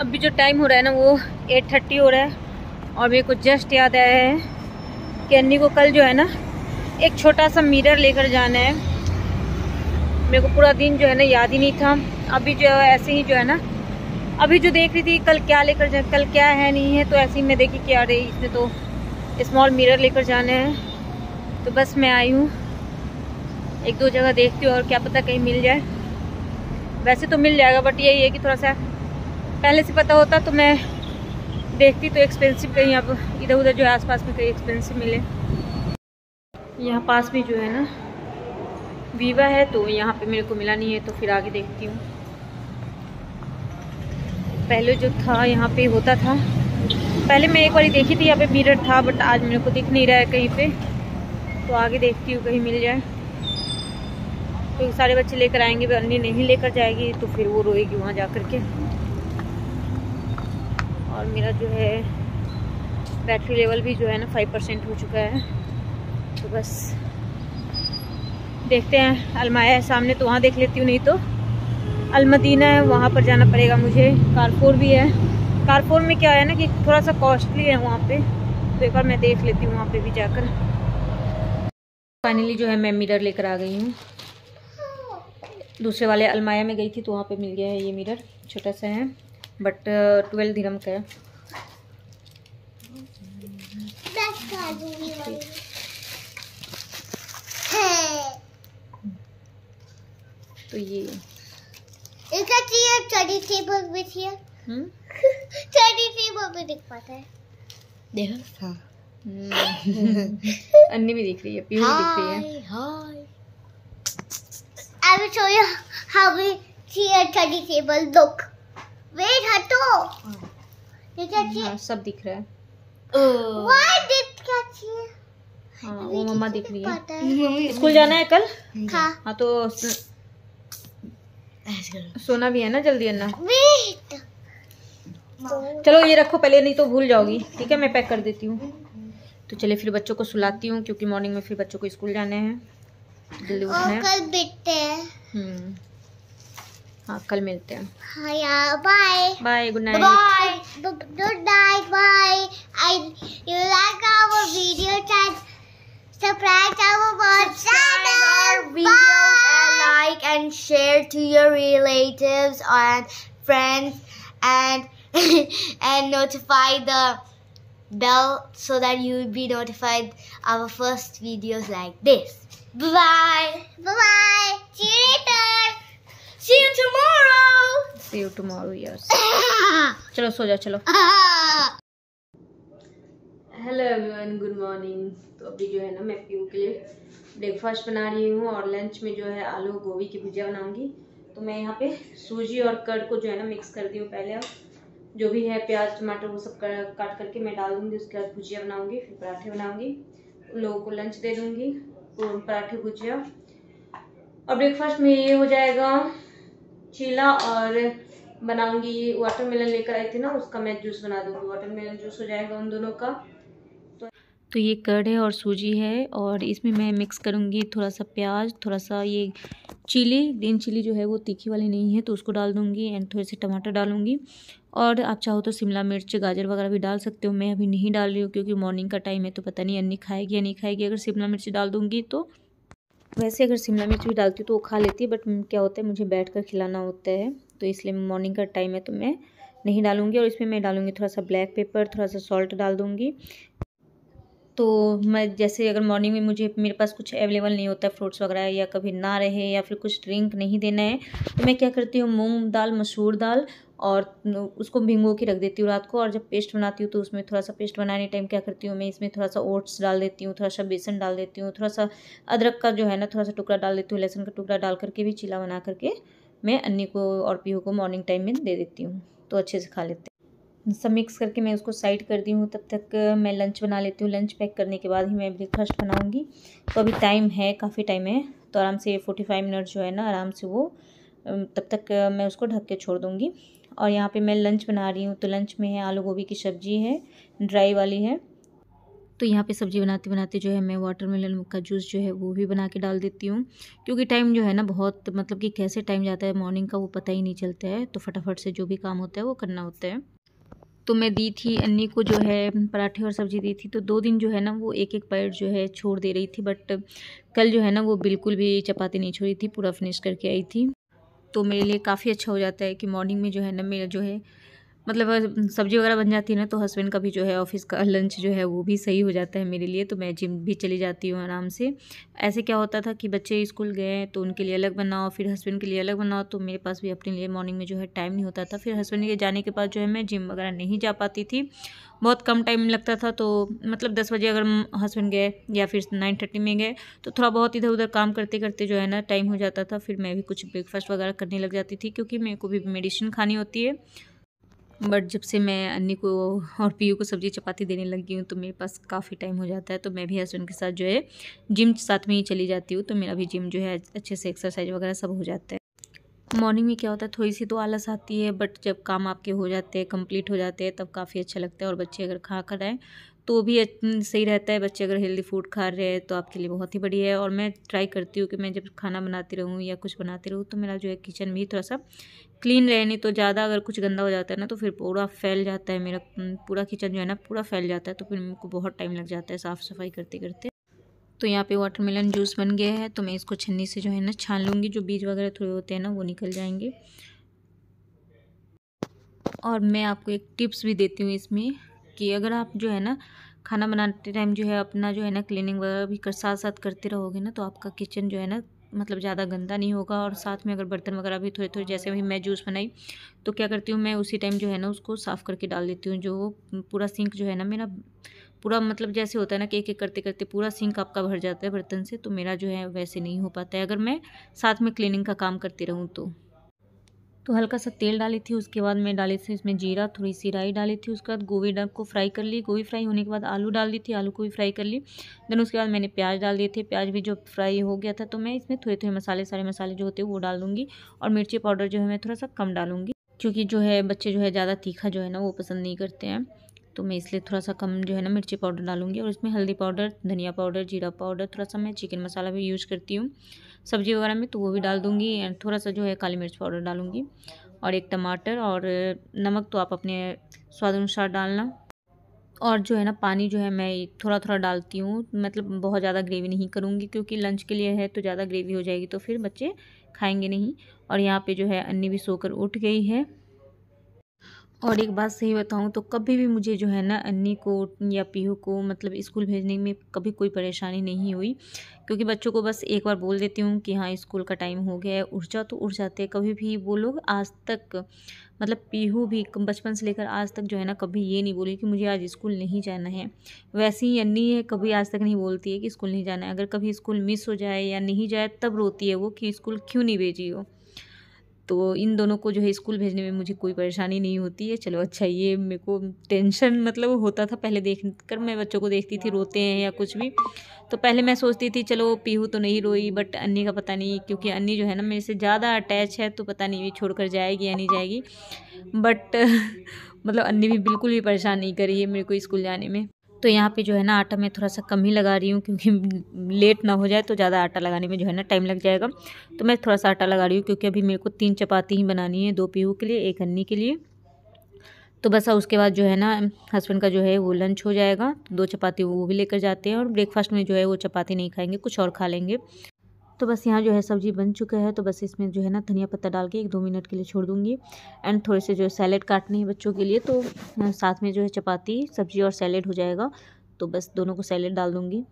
अभी जो टाइम हो रहा है ना वो एट थर्टी हो रहा है और मेरे को जस्ट याद आया है कि अन्नी को कल जो है ना एक छोटा सा मिरर लेकर जाना है मेरे को पूरा दिन जो है ना याद ही नहीं था अभी जो है ऐसे ही जो है ना अभी जो देख रही थी कल क्या लेकर जाए कल क्या है नहीं है तो ऐसे ही मैं देखी कि अरे इसने तो स्मॉल मिरर लेकर जाना है तो बस मैं आई हूँ एक दो जगह देखती हूँ और क्या पता कहीं मिल जाए वैसे तो मिल जाएगा बट यही है कि थोड़ा सा पहले से पता होता तो मैं देखती तो एक्सपेंसिव कहीं अब इधर उधर जो है आसपास में कहीं एक्सपेंसिव मिले यहाँ पास भी जो है ना वीवा है तो यहाँ पे मेरे को मिला नहीं है तो फिर आगे देखती हूँ पहले जो था यहाँ पे होता था पहले मैं एक बार देखी थी यहाँ पे मिरर था बट आज मेरे को दिख नहीं रहा है कहीं पे तो आगे देखती हूँ कहीं मिल जाए क्योंकि तो सारे बच्चे लेकर आएंगे अन्य नहीं लेकर जाएगी तो फिर वो रोएगी वहाँ जा कर के और मेरा जो है बैटरी लेवल भी जो है ना फाइव परसेंट हो चुका है तो बस देखते हैं अलमाया है सामने तो वहाँ देख लेती हूँ नहीं तो अलमदीना है वहाँ पर जाना पड़ेगा मुझे कारपोर भी है कारपोर में क्या है ना कि थोड़ा सा कॉस्टली है वहाँ पे तो एक बार मैं देख लेती हूँ वहाँ पे भी जाकर फाइनली जो है मैं मिरर लेकर आ गई हूँ दूसरे वाले अलमाया में गई थी तो वहाँ पे मिल गया है ये मिरर छोटा सा है बट ट्वेल्व धीरम का है तो ये इसका चाहिए स्टडी हम्म? टेबल भी चाहिए स्टडी टेबल भी दिख पाता है देखो हाँ हम्म। अन्नी भी दिख रही है पीहू दिख रही है hi hi I will show you how we see a study table look wait हटो ये क्या हाँ, चाहिए हाँ, सब दिख रहा है व्हाई डिड क्या चाहिए हाँ वो मम्मा दिख रही है हम्म, हम्म। स्कूल जाना है कल हाँ हाँ तो सोना भी है ना जल्दी अन्ना वेट चलो ये रखो पहले नहीं तो भूल जाओगी ठीक है मैं पैक कर देती हूँ तो चलिए फिर बच्चों को सुलाती हूँ क्योंकि मॉर्निंग में फिर बच्चों को स्कूल जाने हैं जल्दी उठना है हाँ कल मिलते हैं bye bye good night good night bye I you like our video chat subscribe our channel our videos like and share to your relatives and friends and and notify the bell so that you will be notified our first videos like this. Bye bye. Bye bye. See you later. See you tomorrow. See you tomorrow, yes. चलो सो जाओ चलो hello everyone good morning तो अभी जो है ना मैं PU के लिए ब्रेकफास्ट बना रही हूँ और लंच में जो है आलू गोभी की भुजिया बनाऊंगी तो मैं यहाँ पे सूजी और कर्ड को जो है ना मिक्स कर दी हूँ पहले जो भी है प्याज टमाटर वो सब कर, काट करके मैं डाल दूंगी उसके बाद भुजिया बनाऊंगी फिर पराठे बनाऊँगी लोगों को लंच दे दूँगी तो पराठे भुजिया और ब्रेकफास्ट में ये हो जाएगा छीला और बनाऊंगी ये वाटरमेलन लेकर आई थी ना उसका मैं जूस बना वाटर वाटरमेलन जूस हो जाएगा उन दोनों का तो, तो ये कर्ड है और सूजी है और इसमें मैं मिक्स करूँगी थोड़ा सा प्याज थोड़ा सा ये चिली ग्रीन चिली जो है वो तीखी वाली नहीं है तो उसको डाल दूँगी एंड थोड़े से टमाटर डालूँगी और आप चाहो तो शिमला मिर्च गाजर वगैरह भी डाल सकते हो मैं अभी नहीं डाल रही हूँ क्योंकि मॉर्निंग का टाइम है तो पता नहीं अन्नी खाएगी या नहीं खाएगी अगर शिमला मिर्च डाल दूँगी तो वैसे अगर शिमला मिर्च भी डालती हूँ तो वो खा लेती है बट क्या होता है मुझे बैठ कर खिलाना होता है तो इसलिए मॉर्निंग का टाइम है तो मैं नहीं डालूँगी और इसमें मैं डालूँगी थोड़ा सा ब्लैक पेपर थोड़ा सा सॉल्ट डाल दूँगी तो मैं जैसे अगर मॉर्निंग में मुझे मेरे पास कुछ अवेलेबल नहीं होता फ्रूट्स वगैरह या कभी ना रहे या फिर कुछ ड्रिंक नहीं देना है तो मैं क्या करती हूँ मूंग दाल मसूर दाल और उसको भिंगो के रख देती हूँ रात को और जब पेस्ट बनाती हूँ तो उसमें थोड़ा सा पेस्ट बनाने टाइम क्या करती हूँ मैं इसमें थोड़ा सा ओट्स डाल देती हूँ थोड़ा सा बेसन डाल देती हूँ थोड़ा सा अदरक का जो है ना थोड़ा सा टुकड़ा डाल देती हूँ लहसुन का टुकड़ा डाल करके भी चीला बना करके मैं अन्नी को और पीहू को मॉर्निंग टाइम में दे देती हूँ तो अच्छे से खा लेते हैं सब मिक्स करके मैं उसको साइड कर दी हूँ तब तक मैं लंच बना लेती हूँ लंच पैक करने के बाद ही मैं ब्रेकफास्ट बनाऊँगी तो अभी टाइम है काफ़ी टाइम है तो आराम से फोर्टी फाइव मिनट जो है ना आराम से वो तब तक मैं उसको ढक के छोड़ दूँगी और यहाँ पे मैं लंच बना रही हूँ तो लंच में है आलू गोभी की सब्ज़ी है ड्राई वाली है तो यहाँ पे सब्ज़ी बनाते बनाते जो है मैं वाटरमेलन का जूस जो है वो भी बना के डाल देती हूँ क्योंकि टाइम जो है ना बहुत मतलब कि कैसे टाइम जाता है मॉर्निंग का वो पता ही नहीं चलता है तो फटाफट से जो भी काम होता है वो करना होता है तो मैं दी थी अन्नी को जो है पराठे और सब्ज़ी दी थी तो दो दिन जो है ना वो एक एक पैर जो है छोड़ दे रही थी बट कल जो है ना वो बिल्कुल भी चपाती नहीं छोड़ी थी पूरा फिनिश करके आई थी तो मेरे लिए काफ़ी अच्छा हो जाता है कि मॉर्निंग में जो है ना मेरा जो है मतलब सब्ज़ी वगैरह बन जाती है ना तो हस्बैंड का भी जो है ऑफिस का लंच जो है वो भी सही हो जाता है मेरे लिए तो मैं जिम भी चली जाती हूँ आराम से ऐसे क्या होता था कि बच्चे स्कूल गए तो उनके लिए अलग बनाओ फिर हस्बैंड के लिए अलग बनाओ तो मेरे पास भी अपने लिए मॉर्निंग में जो है टाइम नहीं होता था फिर हस्बैंड के जाने के बाद जो है मैं जिम वगैरह नहीं जा पाती थी बहुत कम टाइम लगता था तो मतलब दस बजे अगर हस्बैंड गए या फिर नाइन थर्टी में गए तो थोड़ा बहुत इधर उधर काम करते करते जो है ना टाइम हो जाता था फिर मैं भी कुछ ब्रेकफास्ट वगैरह करने लग जाती थी क्योंकि मेरे को भी मेडिसिन खानी होती है बट जब से मैं अन्नी को और पीयू को सब्ज़ी चपाती देने लगी हूँ तो मेरे पास काफ़ी टाइम हो जाता है तो मैं भी हस्बैंड के साथ जो है जिम साथ में ही चली जाती हूँ तो मेरा भी जिम जो है अच्छे से एक्सरसाइज वगैरह सब हो जाता है मॉर्निंग में क्या होता है थोड़ी सी तो आलस आती है बट जब काम आपके हो जाते हैं कंप्लीट हो जाते हैं तब काफ़ी अच्छा लगता है और बच्चे अगर खा कर आएँ तो भी सही रहता है बच्चे अगर हेल्दी फूड खा रहे हैं तो आपके लिए बहुत ही बढ़िया है और मैं ट्राई करती हूँ कि मैं जब खाना बनाती रहूँ या कुछ बनाती रहूँ तो मेरा जो है किचन भी थोड़ा सा क्लीन रहे नहीं तो ज़्यादा अगर कुछ गंदा हो जाता है ना तो फिर पूरा फैल जाता है मेरा पूरा किचन जो है ना पूरा फैल जाता है तो फिर मेरे को बहुत टाइम लग जाता है साफ़ सफाई करते करते तो यहाँ पे वाटरमेलन जूस बन गया है तो मैं इसको छन्नी से जो है ना छान लूँगी जो बीज वगैरह थोड़े होते हैं ना वो निकल जाएंगे और मैं आपको एक टिप्स भी देती हूँ इसमें कि अगर आप जो है ना खाना बनाते टाइम जो है अपना जो है ना क्लीनिंग वगैरह भी कर साथ साथ करते रहोगे ना तो आपका किचन जो है ना मतलब ज़्यादा गंदा नहीं होगा और साथ में अगर बर्तन वगैरह भी थोड़े थोड़े जैसे भी मैं जूस बनाई तो क्या करती हूँ मैं उसी टाइम जो है ना उसको साफ़ करके डाल देती हूँ जो पूरा सिंक जो है ना मेरा पूरा मतलब जैसे होता है ना कि एक एक करते करते पूरा सिंक आपका भर जाता है बर्तन से तो मेरा जो है वैसे नहीं हो पाता है अगर मैं साथ में क्लीनिंग का काम करती रहूँ तो तो हल्का सा तेल डाली थी उसके बाद मैं डाली थी इसमें जीरा थोड़ी सी राई डाली थी उसके बाद गोभी डक को फ्राई कर ली गोभी फ्राई होने के बाद आलू डाल दी थी आलू को भी फ्राई कर ली देन उसके बाद मैंने प्याज डाल दिए थे प्याज भी जो फ्राई हो गया था तो मैं इसमें थोड़े थोड़े मसाले सारे मसाले जो होते हैं वो डाल दूँगी और मिर्ची पाउडर जो है मैं थोड़ा सा कम डालूँगी क्योंकि जो है बच्चे जो है ज़्यादा तीखा जो है ना वो पसंद नहीं करते हैं तो मैं इसलिए थोड़ा सा कम जो है ना मिर्ची पाउडर डालूंगी और इसमें हल्दी पाउडर धनिया पाउडर जीरा पाउडर थोड़ा सा मैं चिकन मसाला भी यूज़ करती हूँ सब्ज़ी वगैरह में तो वो भी डाल दूँगी एंड थोड़ा सा जो है काली मिर्च पाउडर डालूँगी और एक टमाटर और नमक तो आप अपने स्वाद अनुसार डालना और जो है ना पानी जो है मैं थोड़ा थोड़ा डालती हूँ मतलब बहुत ज़्यादा ग्रेवी नहीं करूँगी क्योंकि लंच के लिए है तो ज़्यादा ग्रेवी हो जाएगी तो फिर बच्चे खाएंगे नहीं और यहाँ पे जो है अन्नी भी सोकर उठ गई है और एक बात सही बताऊँ तो कभी भी मुझे जो है ना अन्नी को या पीहू को मतलब स्कूल भेजने में कभी कोई परेशानी नहीं हुई क्योंकि बच्चों को बस एक बार बोल देती हूँ कि हाँ स्कूल का टाइम हो गया है उठ जाओ तो उठ जाते हैं कभी भी वो लोग आज तक मतलब पीहू भी बचपन से लेकर आज तक जो है ना कभी ये नहीं बोली कि मुझे आज स्कूल नहीं जाना है वैसे ही अन्नी है कभी आज तक नहीं बोलती है कि स्कूल नहीं जाना है अगर कभी स्कूल मिस हो जाए या नहीं जाए तब रोती है वो कि स्कूल क्यों नहीं भेजी हो तो इन दोनों को जो है स्कूल भेजने में मुझे कोई परेशानी नहीं होती है चलो अच्छा ये मेरे को टेंशन मतलब होता था पहले देख कर मैं बच्चों को देखती थी रोते हैं या कुछ भी तो पहले मैं सोचती थी चलो पीहू तो नहीं रोई बट अन्नी का पता नहीं क्योंकि अन्नी जो है ना मेरे से ज़्यादा अटैच है तो पता नहीं ये छोड़ कर जाएगी या नहीं जाएगी बट मतलब अन्नी भी बिल्कुल भी परेशान नहीं करी है मेरे को स्कूल जाने में तो यहाँ पे जो है ना आटा मैं थोड़ा सा कम ही लगा रही हूँ क्योंकि लेट ना हो जाए तो ज़्यादा आटा लगाने में जो है ना टाइम लग जाएगा तो मैं थोड़ा सा आटा लगा रही हूँ क्योंकि अभी मेरे को तीन चपाती ही बनानी है दो पीहू के लिए एक अन्नी के लिए तो बस उसके बाद जो है ना हस्बैंड का जो है वो लंच हो जाएगा तो दो चपाती वो भी लेकर जाते हैं और ब्रेकफास्ट में जो है वो चपाती नहीं खाएंगे कुछ और खा लेंगे तो बस यहाँ जो है सब्ज़ी बन चुका है तो बस इसमें जो है ना धनिया पत्ता डाल के एक दो मिनट के लिए छोड़ दूँगी एंड थोड़े से जो है सैलेड काटने हैं बच्चों के लिए तो साथ में जो है चपाती सब्ज़ी और सैलेड हो जाएगा तो बस दोनों को सैलेड डाल दूँगी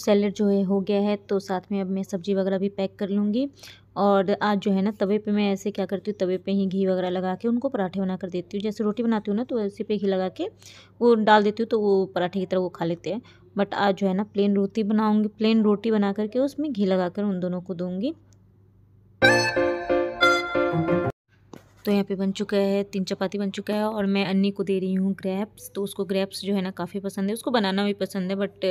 सैलड जो है हो गया है तो साथ में अब मैं सब्ज़ी वगैरह भी पैक कर लूँगी और आज जो है ना तवे पे मैं ऐसे क्या करती हूँ तवे पे ही घी वगैरह लगा के उनको पराठे बना कर देती हूँ जैसे रोटी बनाती हूँ ना तो ऐसे पे घी लगा के वो डाल देती हूँ तो वो पराठे की तरह वो खा लेते हैं बट आज जो है ना प्लेन रोटी बनाऊँगी प्लेन रोटी बना करके उसमें घी लगा कर उन दोनों को दूँगी तो यहाँ पे बन चुका है तीन चपाती बन चुका है और मैं अन्नी को दे रही हूँ ग्रैप्स तो उसको ग्रैप्स जो है ना काफ़ी पसंद है उसको बनाना भी पसंद है बट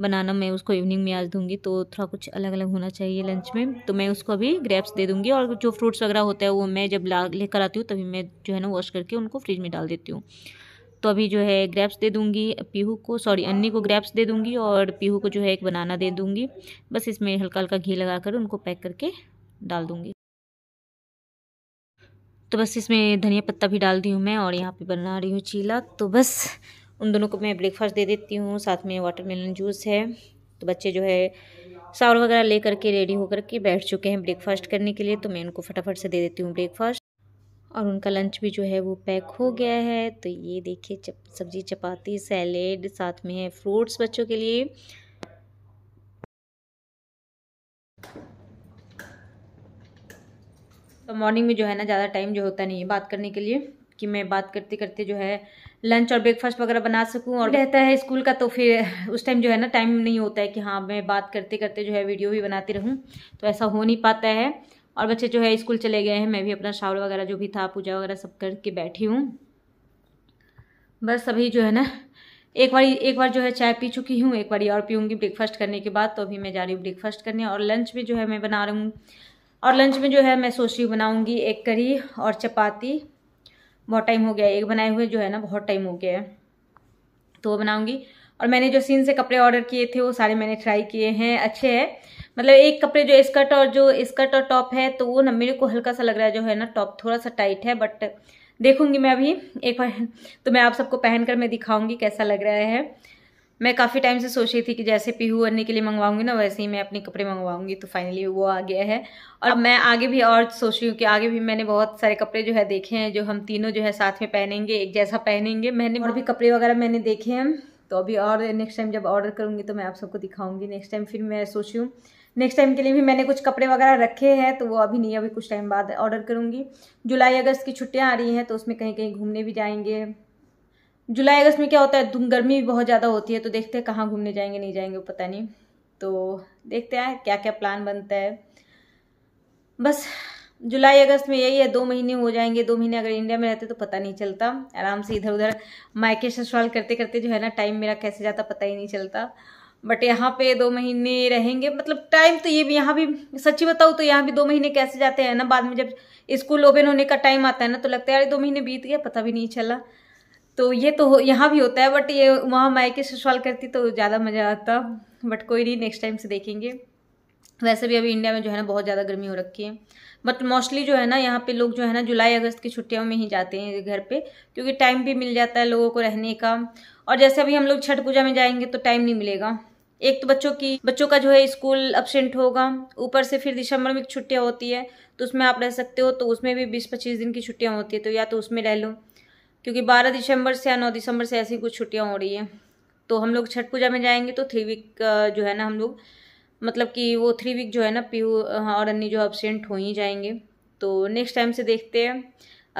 बनाना मैं उसको इवनिंग में आज दूंगी तो थोड़ा कुछ अलग अलग होना चाहिए लंच में तो मैं उसको अभी ग्रैप्स दे दूँगी और जो फ्रूट्स वगैरह होता है वो मैं जब ला लेकर आती हूँ तभी मैं जो है ना वॉश करके उनको फ्रिज में डाल देती हूँ तो अभी जो है ग्रैप्स दे दूंगी पीहू को सॉरी अन्नी को ग्रैप्स दे दूंगी और पीहू को जो है एक बनाना दे दूंगी बस इसमें हल्का हल्का घी लगा कर उनको पैक करके डाल दूंगी तो बस इसमें धनिया पत्ता भी डाल दी हूँ मैं और यहाँ पे बना रही हूँ चीला तो बस उन दोनों को मैं ब्रेकफास्ट दे देती हूँ साथ में वाटरमेलन जूस है तो बच्चे जो है सावर वगैरह ले करके रेडी होकर के बैठ चुके हैं ब्रेकफास्ट करने के लिए तो मैं उनको फटाफट से दे देती हूँ ब्रेकफास्ट और उनका लंच भी जो है वो पैक हो गया है तो ये देखिए सब्जी चपाती सैलेड साथ में है फ्रूट्स बच्चों के लिए तो मॉर्निंग में जो है ना ज़्यादा टाइम जो होता नहीं है बात करने के लिए कि मैं बात करते करते जो है लंच और ब्रेकफास्ट वगैरह बना सकूं और रहता है स्कूल का तो फिर उस टाइम जो है ना टाइम नहीं होता है कि हाँ मैं बात करते करते जो है वीडियो भी बनाती रहूँ तो ऐसा हो नहीं पाता है और बच्चे जो है स्कूल चले गए हैं मैं भी अपना शावर वगैरह जो भी था पूजा वगैरह सब करके बैठी हूँ बस अभी जो है ना एक बार एक बार जो है चाय पी चुकी हूँ एक बार और पीऊँगी ब्रेकफास्ट करने के बाद तो अभी मैं जा रही हूँ ब्रेकफास्ट करने और लंच भी जो है मैं बना रही हूँ और लंच में जो है मैं सोच रही बनाऊँगी एक करी और चपाती बहुत टाइम हो गया एक बनाए हुए जो है ना बहुत टाइम हो गया है तो वो बनाऊँगी और मैंने जो सीन से कपड़े ऑर्डर किए थे वो सारे मैंने ट्राई किए हैं अच्छे हैं मतलब एक कपड़े जो स्कर्ट और जो स्कर्ट और टॉप है तो वो ना मेरे को हल्का सा लग रहा है जो है ना टॉप थोड़ा सा टाइट है बट देखूंगी मैं अभी एक बार तो मैं आप सबको पहनकर मैं दिखाऊंगी कैसा लग रहा है मैं काफ़ी टाइम से सोच रही थी कि जैसे पीहू करने के लिए मंगवाऊंगी ना वैसे ही मैं अपने कपड़े मंगवाऊंगी तो फाइनली वो आ गया है और अब मैं आगे भी और सोच रही हूँ कि आगे भी मैंने बहुत सारे कपड़े जो है देखे हैं जो हम तीनों जो है साथ में पहनेंगे एक जैसा पहनेंगे मैंने और भी कपड़े वगैरह मैंने देखे हैं तो अभी और नेक्स्ट टाइम जब ऑर्डर करूँगी तो मैं आप सबको दिखाऊंगी नेक्स्ट टाइम फिर मैं सोच रही हूँ नेक्स्ट टाइम के लिए भी मैंने कुछ कपड़े वगैरह रखे हैं तो वो अभी नहीं अभी कुछ टाइम बाद ऑर्डर करूँगी जुलाई अगस्त की छुट्टियाँ आ रही हैं तो उसमें कहीं कहीं घूमने भी जाएंगे जुलाई अगस्त में क्या होता है गर्मी भी बहुत ज़्यादा होती है तो देखते हैं कहाँ घूमने जाएंगे नहीं जाएंगे पता नहीं तो देखते हैं क्या क्या प्लान बनता है बस जुलाई अगस्त में यही है दो महीने हो जाएंगे दो महीने अगर इंडिया में रहते तो पता नहीं चलता आराम से इधर उधर मायके ससुराल करते करते जो है ना टाइम मेरा कैसे जाता पता ही नहीं चलता बट यहाँ पे दो महीने रहेंगे मतलब टाइम तो ये भी यहाँ भी सच्ची बताऊँ तो यहाँ भी दो महीने कैसे जाते हैं ना बाद में जब स्कूल ओपन होने का टाइम आता है ना तो लगता है यार दो महीने बीत गया पता भी नहीं चला तो ये तो यहाँ भी होता है बट ये वहाँ मायके ससुराल करती तो ज़्यादा मज़ा आता बट कोई नहीं नेक्स्ट टाइम से देखेंगे वैसे भी अभी इंडिया में जो है ना बहुत ज़्यादा गर्मी हो रखी है बट मोस्टली जो है ना यहाँ पे लोग जो है ना जुलाई अगस्त की छुट्टियों में ही जाते हैं घर पे क्योंकि टाइम भी मिल जाता है लोगों को रहने का और जैसे अभी हम लोग छठ पूजा में जाएंगे तो टाइम नहीं मिलेगा एक तो बच्चों की बच्चों का जो है स्कूल अपसेंट होगा ऊपर से फिर दिसंबर में छुट्टियाँ होती है तो उसमें आप रह सकते हो तो उसमें भी बीस पच्चीस दिन की छुट्टियाँ होती है तो या तो उसमें रह लो क्योंकि बारह दिसंबर से या नौ दिसंबर से ऐसी कुछ छुट्टियाँ हो रही हैं तो हम लोग छठ पूजा में जाएंगे तो थ्री वीक जो है ना हम लोग मतलब कि वो थ्री वीक जो है ना पीहू और अन्नी जो एबसेंट हो ही जाएंगे तो नेक्स्ट टाइम से देखते हैं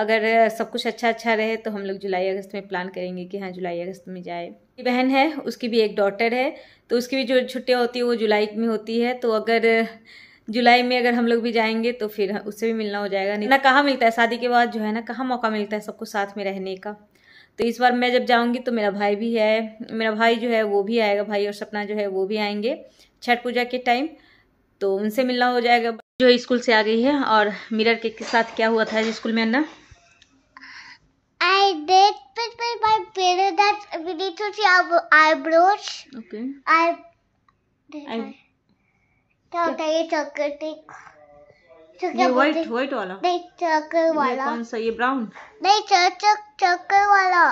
अगर सब कुछ अच्छा अच्छा रहे तो हम लोग जुलाई अगस्त में प्लान करेंगे कि हाँ जुलाई अगस्त में जाए बहन है उसकी भी एक डॉटर है तो उसकी भी जो छुट्टियाँ होती है वो जुलाई में होती है तो अगर जुलाई में अगर हम लोग भी जाएंगे तो फिर उससे भी मिलना हो जाएगा नहीं ना कहाँ मिलता है शादी के बाद जो है ना कहाँ मौका मिलता है सबको साथ में रहने का तो इस बार मैं जब जाऊंगी तो मेरा भाई भी है मेरा भाई जो है वो भी आएगा भाई और सपना जो है वो भी आएंगे छठ पूजा के टाइम तो उनसे मिलना हो जाएगा जो स्कूल से आ गई है और मिरर के साथ क्या हुआ था स्कूल में अन्ना I तो क्या होता है ये चॉकलेट तो ये व्हाइट व्हाइट वाला नहीं चॉकलेट वाला कौन सा ये ब्राउन नहीं चॉकलेट वाला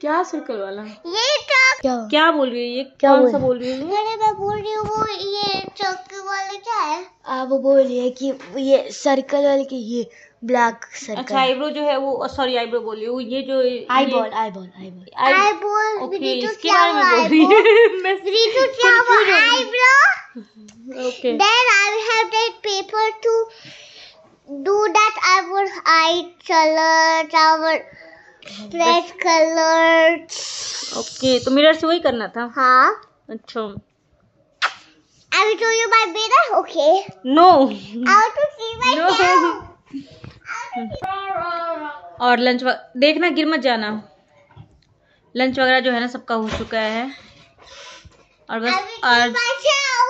क्या सर्कल वाला ये क्या क्या बोल रही है ये क्या कौन सा बोल रही है अरे मैं बोल रही हूँ वो ये चॉकलेट वाला क्या है आ, वो बोल रही है कि ये सर्कल वाले की ये ब्लैक सर्कल अच्छा आईब्रो जो है वो सॉरी आईब्रो बोल रही हूँ ये जो iBall iBall iBall iBall okay इसके बारे में बोल रही है मैं free Okay. Then I will help the people to do that. I will hide colors, I will red colors. Okay, तो मिरर से वही करना था हाँ अच्छा I will show you my mirror, okay? No. I want to see myself. No. और lunch देखना गिर मत जाना लंच वगैरह जो है ना सबका हो चुका है और बस आज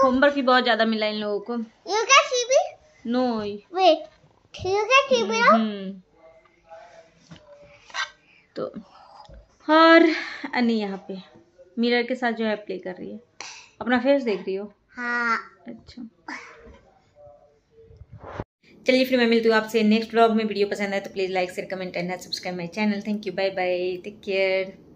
होमवर्क भी बहुत ज्यादा मिला इन लोगों को नो वेट हम्म। तो और अनी यहाँ पे मिरर के साथ जो है प्ले कर रही है अपना फेस देख रही हो हाँ अच्छा चलिए फिर मैं मिलती हूँ आपसे नेक्स्ट ब्लॉग में वीडियो पसंद आए तो please like share comment and subscribe my channel thank you bye bye take care